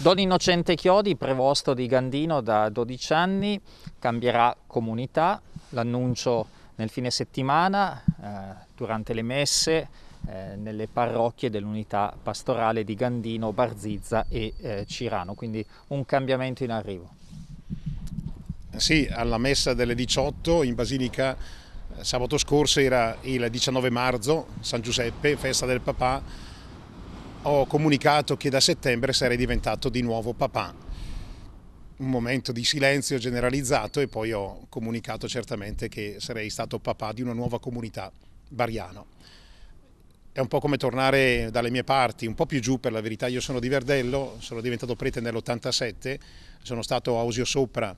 Don Innocente Chiodi, prevosto di Gandino da 12 anni, cambierà comunità, l'annuncio nel fine settimana, eh, durante le messe, eh, nelle parrocchie dell'unità pastorale di Gandino, Barzizza e eh, Cirano, quindi un cambiamento in arrivo. Eh, sì, alla messa delle 18 in Basilica eh, sabato scorso era il 19 marzo, San Giuseppe, festa del papà, ho comunicato che da settembre sarei diventato di nuovo papà. Un momento di silenzio generalizzato e poi ho comunicato certamente che sarei stato papà di una nuova comunità, Bariano. È un po' come tornare dalle mie parti, un po' più giù per la verità. Io sono di Verdello, sono diventato prete nell'87, sono stato a Osio Sopra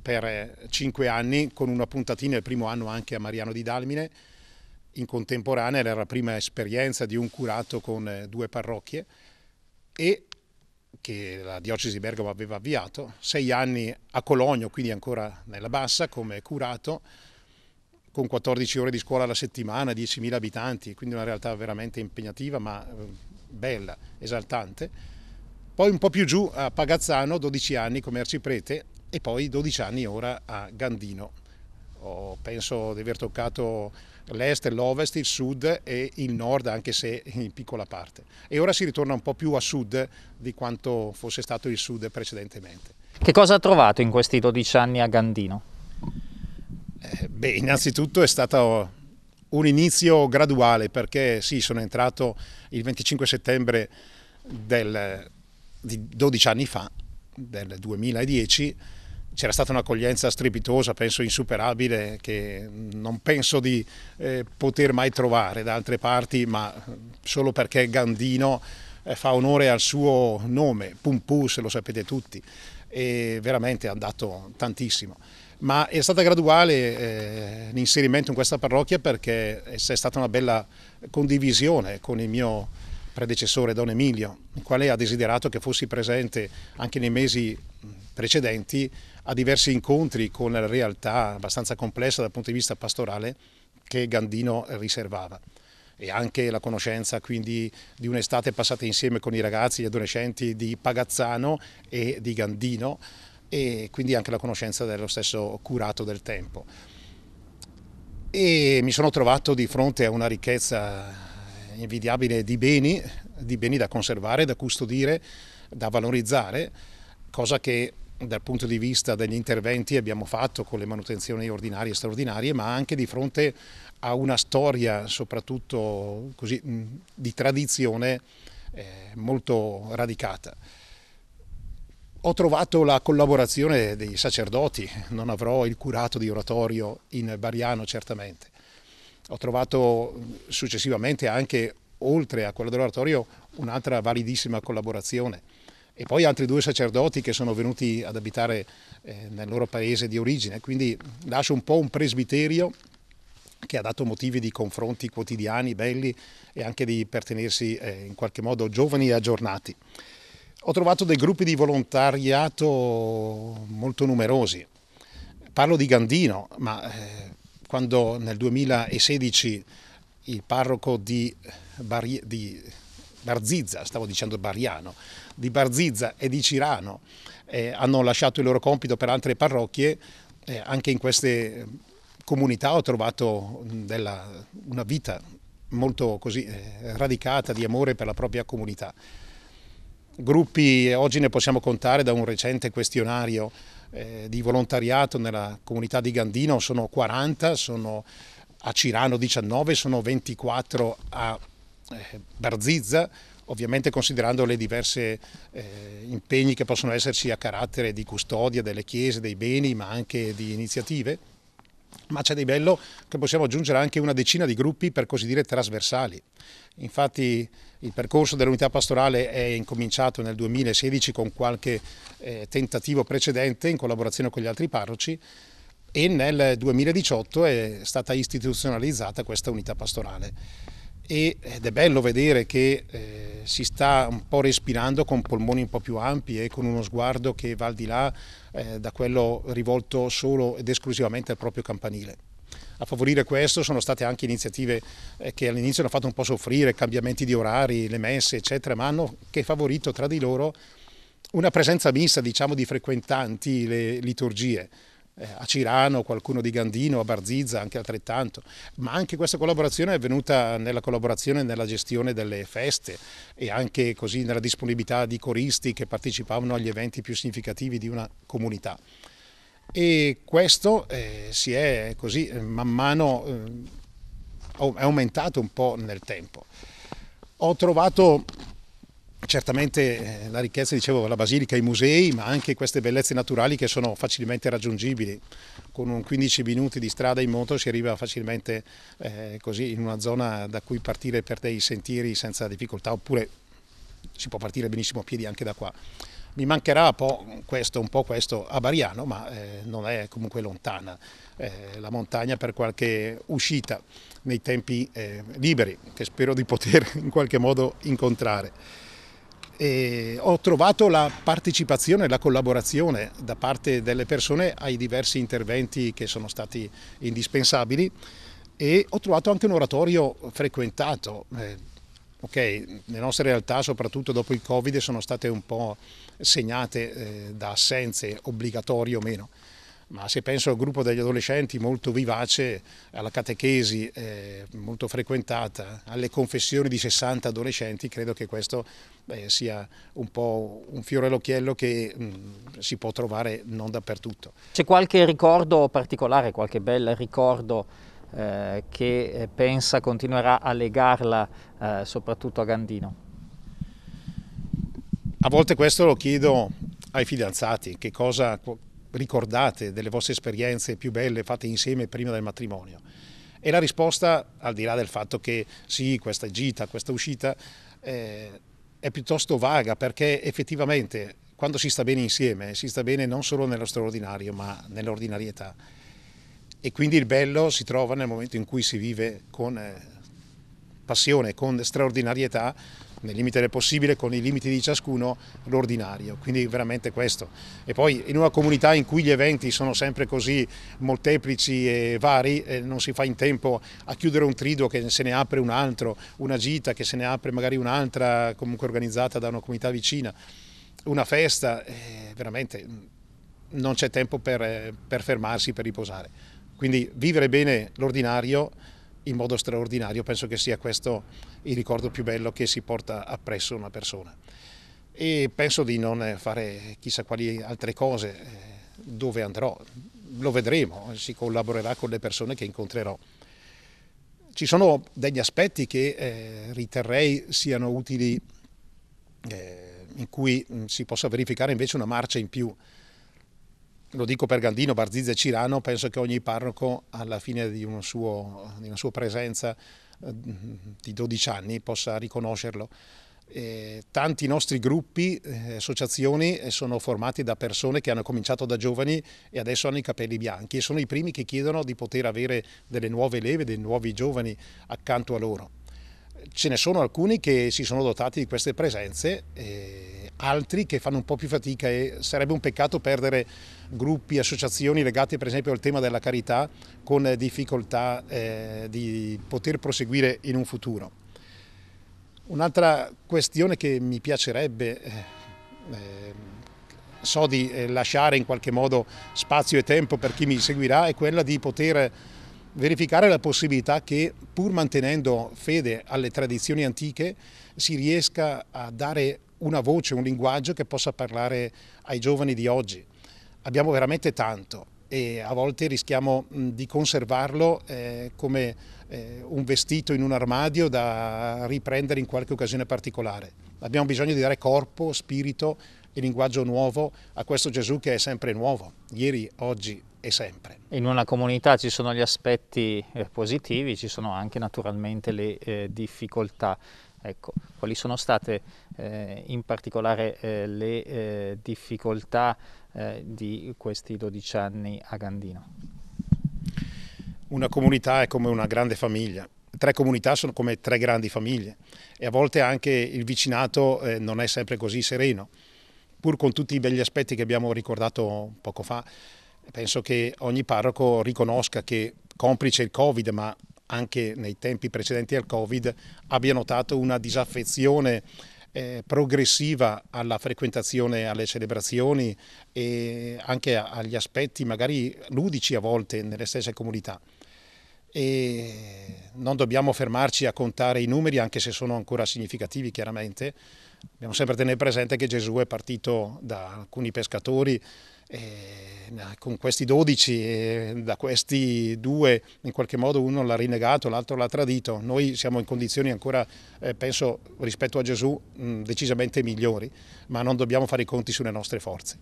per eh, cinque anni, con una puntatina il primo anno anche a Mariano di Dalmine in contemporanea era la prima esperienza di un curato con eh, due parrocchie e che la diocesi di Bergamo aveva avviato, sei anni a Cologno, quindi ancora nella bassa, come curato, con 14 ore di scuola alla settimana, 10.000 abitanti, quindi una realtà veramente impegnativa ma eh, bella, esaltante. Poi un po' più giù a Pagazzano, 12 anni come arciprete e poi 12 anni ora a Gandino. Ho, penso di aver toccato l'est, l'ovest, il sud e il nord, anche se in piccola parte. E ora si ritorna un po' più a sud di quanto fosse stato il sud precedentemente. Che cosa ha trovato in questi 12 anni a Gandino? Eh, beh, innanzitutto è stato un inizio graduale perché sì, sono entrato il 25 settembre del, di 12 anni fa, del 2010, c'era stata un'accoglienza strepitosa, penso insuperabile, che non penso di eh, poter mai trovare da altre parti, ma solo perché Gandino eh, fa onore al suo nome, Pum Pus, lo sapete tutti, e veramente ha dato tantissimo. Ma è stato graduale eh, l'inserimento in questa parrocchia perché è stata una bella condivisione con il mio predecessore Don Emilio, il quale ha desiderato che fossi presente anche nei mesi precedenti a diversi incontri con la realtà abbastanza complessa dal punto di vista pastorale che Gandino riservava e anche la conoscenza quindi di un'estate passata insieme con i ragazzi, gli adolescenti di Pagazzano e di Gandino e quindi anche la conoscenza dello stesso curato del tempo. E mi sono trovato di fronte a una ricchezza invidiabile di beni, di beni da conservare, da custodire, da valorizzare cosa che dal punto di vista degli interventi abbiamo fatto con le manutenzioni ordinarie e straordinarie, ma anche di fronte a una storia soprattutto così, di tradizione eh, molto radicata. Ho trovato la collaborazione dei sacerdoti, non avrò il curato di oratorio in Bariano certamente. Ho trovato successivamente anche, oltre a quello dell'oratorio, un'altra validissima collaborazione e poi altri due sacerdoti che sono venuti ad abitare eh, nel loro paese di origine, quindi lascio un po' un presbiterio che ha dato motivi di confronti quotidiani, belli e anche di pertenersi eh, in qualche modo giovani e aggiornati. Ho trovato dei gruppi di volontariato molto numerosi. Parlo di Gandino, ma eh, quando nel 2016 il parroco di, Bari, di Barzizza, stavo dicendo Bariano, di Barzizza e di Cirano eh, hanno lasciato il loro compito per altre parrocchie, eh, anche in queste eh, comunità ho trovato mm, della, una vita molto così eh, radicata di amore per la propria comunità. Gruppi, eh, oggi ne possiamo contare da un recente questionario eh, di volontariato nella comunità di Gandino, sono 40, sono a Cirano 19, sono 24 a eh, Barzizza, ovviamente considerando le diverse eh, impegni che possono esserci a carattere di custodia delle chiese, dei beni, ma anche di iniziative. Ma c'è di bello che possiamo aggiungere anche una decina di gruppi, per così dire, trasversali. Infatti il percorso dell'unità pastorale è incominciato nel 2016 con qualche eh, tentativo precedente in collaborazione con gli altri parroci e nel 2018 è stata istituzionalizzata questa unità pastorale ed è bello vedere che eh, si sta un po' respirando con polmoni un po' più ampi e con uno sguardo che va al di là eh, da quello rivolto solo ed esclusivamente al proprio campanile. A favorire questo sono state anche iniziative eh, che all'inizio hanno fatto un po' soffrire, cambiamenti di orari, le messe, eccetera, ma hanno che favorito tra di loro una presenza mista, diciamo, di frequentanti le liturgie eh, a Cirano, qualcuno di Gandino, a Barzizza, anche altrettanto, ma anche questa collaborazione è venuta nella collaborazione nella gestione delle feste e anche così nella disponibilità di coristi che partecipavano agli eventi più significativi di una comunità. E questo eh, si è così eh, man mano eh, è aumentato un po' nel tempo. Ho trovato certamente eh, la ricchezza, dicevo, la basilica, i musei, ma anche queste bellezze naturali che sono facilmente raggiungibili. Con 15 minuti di strada in moto si arriva facilmente eh, così in una zona da cui partire per dei sentieri senza difficoltà, oppure si può partire benissimo a piedi anche da qua. Mi mancherà un po' questo, un po' questo a Bariano, ma eh, non è comunque lontana eh, la montagna per qualche uscita nei tempi eh, liberi che spero di poter in qualche modo incontrare. E ho trovato la partecipazione, la collaborazione da parte delle persone ai diversi interventi che sono stati indispensabili e ho trovato anche un oratorio frequentato. Eh, ok, le nostre realtà, soprattutto dopo il Covid, sono state un po' segnate eh, da assenze, obbligatorie o meno ma se penso al gruppo degli adolescenti molto vivace, alla catechesi eh, molto frequentata, alle confessioni di 60 adolescenti, credo che questo eh, sia un po' un fiore all'occhiello che mh, mm, si può trovare non dappertutto. C'è qualche ricordo particolare, qualche bel ricordo eh, che eh, pensa continuerà a legarla eh, soprattutto a Gandino? A volte questo lo chiedo ai fidanzati, che cosa, ricordate delle vostre esperienze più belle fatte insieme prima del matrimonio? E la risposta, al di là del fatto che sì, questa gita, questa uscita, eh, è piuttosto vaga perché effettivamente quando si sta bene insieme si sta bene non solo nello straordinario ma nell'ordinarietà. E quindi il bello si trova nel momento in cui si vive con eh, passione, con straordinarietà nel limite del possibile, con i limiti di ciascuno, l'ordinario. Quindi veramente questo. E poi in una comunità in cui gli eventi sono sempre così molteplici e vari, eh, non si fa in tempo a chiudere un trido che se ne apre un altro, una gita che se ne apre magari un'altra, comunque organizzata da una comunità vicina, una festa, eh, veramente mm, non c'è tempo per, eh, per fermarsi, per riposare. Quindi vivere bene l'ordinario in modo straordinario, penso che sia questo il ricordo più bello che si porta appresso una persona. E penso di non eh, fare chissà quali altre cose eh, dove andrò, lo vedremo, si collaborerà con le persone che incontrerò. Ci sono degli aspetti che eh, riterrei siano utili, eh, in cui mm, si possa verificare invece una marcia in più. Lo dico per Gandino, Barzizza e Cirano, penso che ogni parroco alla fine di, suo, di una sua presenza eh, di 12 anni possa riconoscerlo. E eh, tanti nostri gruppi, eh, associazioni sono formati da persone che hanno cominciato da giovani e adesso hanno i capelli bianchi e sono i primi che chiedono di poter avere delle nuove leve, dei nuovi giovani accanto a loro. Ce ne sono alcuni che si sono dotati di queste presenze. E altri che fanno un po' più fatica e sarebbe un peccato perdere gruppi, associazioni legate per esempio al tema della carità con difficoltà eh, di poter proseguire in un futuro. Un'altra questione che mi piacerebbe, eh, eh so di eh, lasciare in qualche modo spazio e tempo per chi mi seguirà, è quella di poter verificare la possibilità che pur mantenendo fede alle tradizioni antiche si riesca a dare una voce, un linguaggio che possa parlare ai giovani di oggi. Abbiamo veramente tanto e a volte rischiamo di conservarlo eh, come eh, un vestito in un armadio da riprendere in qualche occasione particolare. Abbiamo bisogno di dare corpo, spirito e linguaggio nuovo a questo Gesù che è sempre nuovo, ieri, oggi e sempre. In una comunità ci sono gli aspetti eh, positivi, ci sono anche naturalmente le eh, difficoltà. Ecco, quali sono state eh, in particolare eh, le eh, difficoltà eh, di questi 12 anni a Gandino? Una comunità è come una grande famiglia. Tre comunità sono come tre grandi famiglie e a volte anche il vicinato eh, non è sempre così sereno, pur con tutti i begli aspetti che abbiamo ricordato poco fa. Penso che ogni parroco riconosca che complice il Covid, ma anche nei tempi precedenti al Covid, abbia notato una disaffezione eh, progressiva alla frequentazione, alle celebrazioni e anche agli aspetti magari ludici a volte nelle stesse comunità. E non dobbiamo fermarci a contare i numeri, anche se sono ancora significativi chiaramente. Dobbiamo sempre tenere presente che Gesù è partito da alcuni pescatori eh, con questi 12 eh, da questi due in qualche modo uno l'ha rinnegato, l'altro l'ha tradito, noi siamo in condizioni ancora, eh, penso, rispetto a Gesù mm, decisamente migliori, ma non dobbiamo fare i conti sulle nostre forze.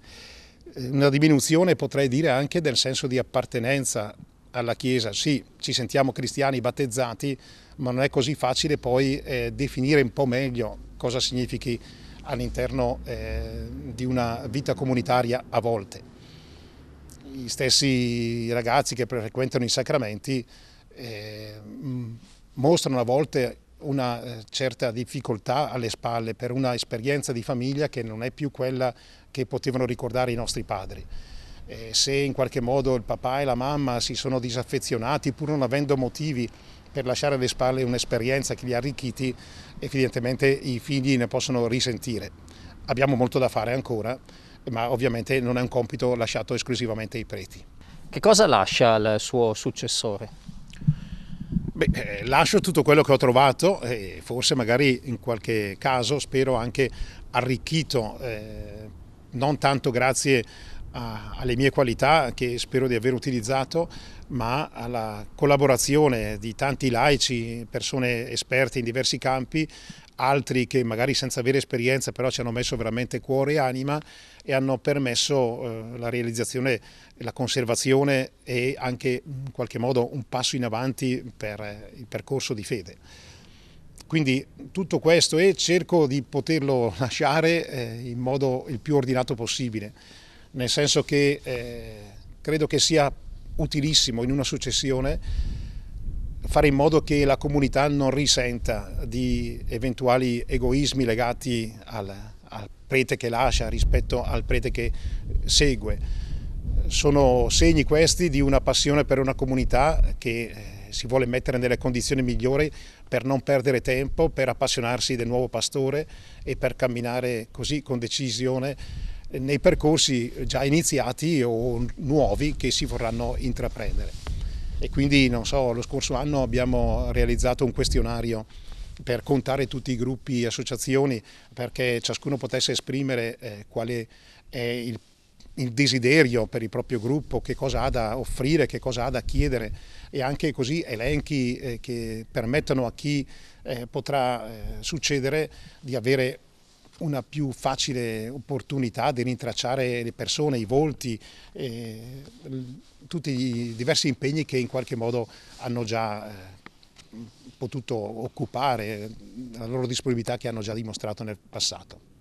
Una diminuzione potrei dire anche del senso di appartenenza alla Chiesa, sì, ci sentiamo cristiani battezzati, ma non è così facile poi definire un po' meglio cosa significhi all'interno eh, di una vita comunitaria a volte. Gli stessi ragazzi che frequentano i sacramenti eh, mostrano a volte una eh, certa difficoltà alle spalle per una esperienza di famiglia che non è più quella che potevano ricordare i nostri padri. E eh, se in qualche modo il papà e la mamma si sono disaffezionati pur non avendo motivi per lasciare alle spalle un'esperienza che li ha arricchiti evidentemente i figli ne possono risentire. Abbiamo molto da fare ancora, ma ovviamente non è un compito lasciato esclusivamente ai preti. Che cosa lascia al suo successore? Beh, eh, lascio tutto quello che ho trovato e forse magari in qualche caso spero anche arricchito, eh, non tanto grazie a alle mie qualità che spero di aver utilizzato, ma alla collaborazione di tanti laici, persone esperte in diversi campi, altri che magari senza avere esperienza però ci hanno messo veramente cuore e anima e hanno permesso eh, la realizzazione, la conservazione e anche in qualche modo un passo in avanti per eh, il percorso di fede. Quindi tutto questo e cerco di poterlo lasciare eh, in modo il più ordinato possibile nel senso che eh, credo che sia utilissimo in una successione fare in modo che la comunità non risenta di eventuali egoismi legati al, al prete che lascia rispetto al prete che segue. Sono segni questi di una passione per una comunità che eh, si vuole mettere nelle condizioni migliori per non perdere tempo, per appassionarsi del nuovo pastore e per camminare così con decisione nei percorsi già iniziati o nuovi che si vorranno intraprendere. E quindi, non so, lo scorso anno abbiamo realizzato un questionario per contare tutti i gruppi e associazioni perché ciascuno potesse esprimere eh, quale è il, il, desiderio per il proprio gruppo, che cosa ha da offrire, che cosa ha da chiedere e anche così elenchi eh, che permettano a chi eh, potrà eh, succedere di avere una più facile opportunità di rintracciare le persone, i volti, eh, tutti i diversi impegni che in qualche modo hanno già eh, potuto occupare, la loro disponibilità che hanno già dimostrato nel passato.